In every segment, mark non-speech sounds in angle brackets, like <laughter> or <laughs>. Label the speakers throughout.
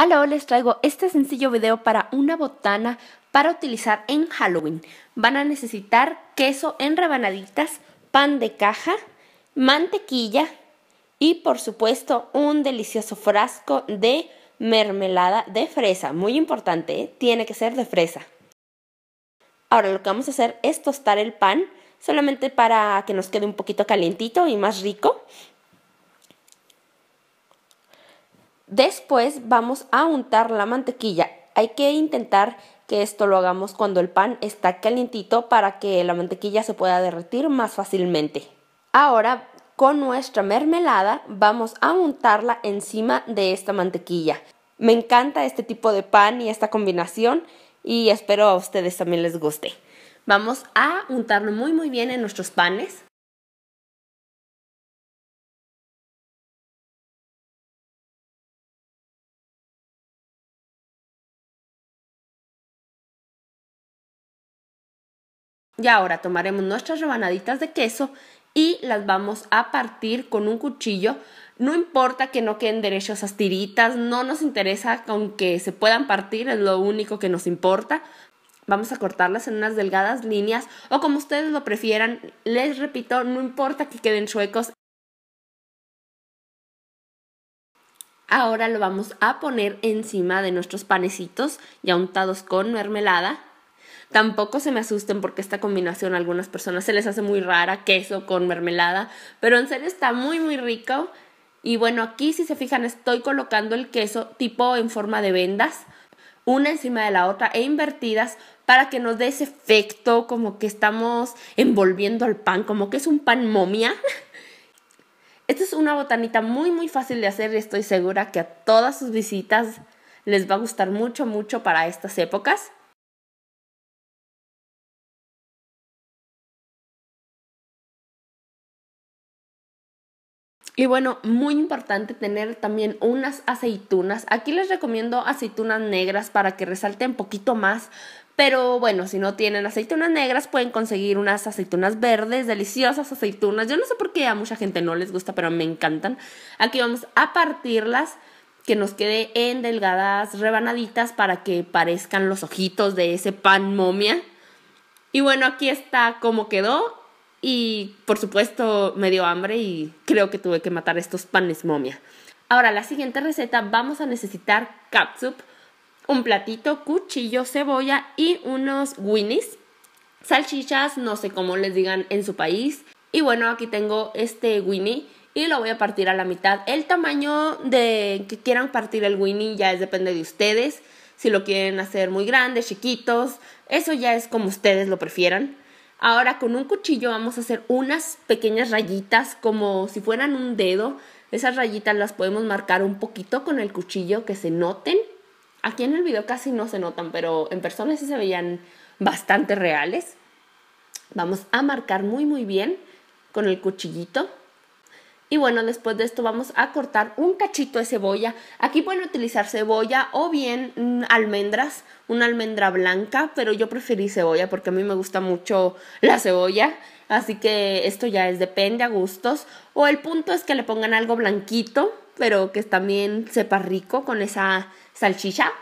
Speaker 1: Hola, les traigo este sencillo video para una botana para utilizar en Halloween. Van a necesitar queso en rebanaditas, pan de caja, mantequilla y por supuesto un delicioso frasco de mermelada de fresa. Muy importante, ¿eh? tiene que ser de fresa. Ahora lo que vamos a hacer es tostar el pan solamente para que nos quede un poquito calientito y más rico. Después vamos a untar la mantequilla. Hay que intentar que esto lo hagamos cuando el pan está calientito para que la mantequilla se pueda derretir más fácilmente. Ahora con nuestra mermelada vamos a untarla encima de esta mantequilla. Me encanta este tipo de pan y esta combinación y espero a ustedes también les guste. Vamos a untarlo muy muy bien en nuestros panes. Y ahora tomaremos nuestras rebanaditas de queso y las vamos a partir con un cuchillo. No importa que no queden derechos esas tiritas, no nos interesa con que se puedan partir, es lo único que nos importa. Vamos a cortarlas en unas delgadas líneas o como ustedes lo prefieran. Les repito, no importa que queden chuecos. Ahora lo vamos a poner encima de nuestros panecitos ya untados con mermelada Tampoco se me asusten porque esta combinación a algunas personas se les hace muy rara, queso con mermelada, pero en serio está muy muy rico. Y bueno, aquí si se fijan estoy colocando el queso tipo en forma de vendas, una encima de la otra e invertidas para que nos dé ese efecto como que estamos envolviendo al pan, como que es un pan momia. <laughs> Esta es una botanita muy muy fácil de hacer y estoy segura que a todas sus visitas les va a gustar mucho mucho para estas épocas. Y bueno, muy importante tener también unas aceitunas. Aquí les recomiendo aceitunas negras para que resalten poquito más. Pero bueno, si no tienen aceitunas negras, pueden conseguir unas aceitunas verdes, deliciosas aceitunas. Yo no sé por qué a mucha gente no les gusta, pero me encantan. Aquí vamos a partirlas, que nos quede en delgadas rebanaditas para que parezcan los ojitos de ese pan momia. Y bueno, aquí está como quedó y por supuesto me dio hambre y creo que tuve que matar estos panes momia. Ahora, la siguiente receta vamos a necesitar catsup, un platito, cuchillo, cebolla y unos winnies. Salchichas, no sé cómo les digan en su país. Y bueno, aquí tengo este winnie y lo voy a partir a la mitad. El tamaño de que quieran partir el winnie ya es, depende de ustedes. Si lo quieren hacer muy grande, chiquitos, eso ya es como ustedes lo prefieran. Ahora con un cuchillo vamos a hacer unas pequeñas rayitas como si fueran un dedo. Esas rayitas las podemos marcar un poquito con el cuchillo que se noten. Aquí en el video casi no se notan, pero en persona sí se veían bastante reales. Vamos a marcar muy muy bien con el cuchillito. Y bueno, después de esto vamos a cortar un cachito de cebolla. Aquí pueden utilizar cebolla o bien mm, almendras, una almendra blanca, pero yo preferí cebolla porque a mí me gusta mucho la cebolla. Así que esto ya es depende a gustos. O el punto es que le pongan algo blanquito, pero que también sepa rico con esa salchicha.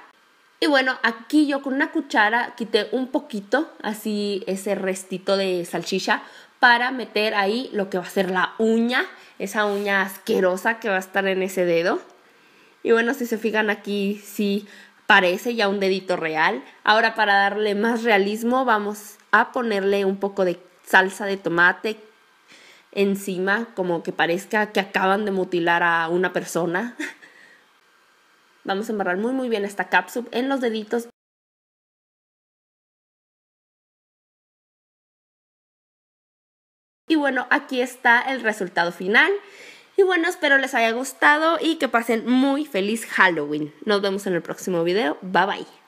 Speaker 1: Y bueno, aquí yo con una cuchara quité un poquito, así ese restito de salchicha, para meter ahí lo que va a ser la uña, esa uña asquerosa que va a estar en ese dedo. Y bueno, si se fijan aquí, sí parece ya un dedito real. Ahora para darle más realismo vamos a ponerle un poco de salsa de tomate encima, como que parezca que acaban de mutilar a una persona. <laughs> Vamos a embarrar muy muy bien esta cápsula en los deditos Y bueno, aquí está el resultado final. Y bueno, espero les haya gustado y que pasen muy feliz Halloween. Nos vemos en el próximo video. Bye bye.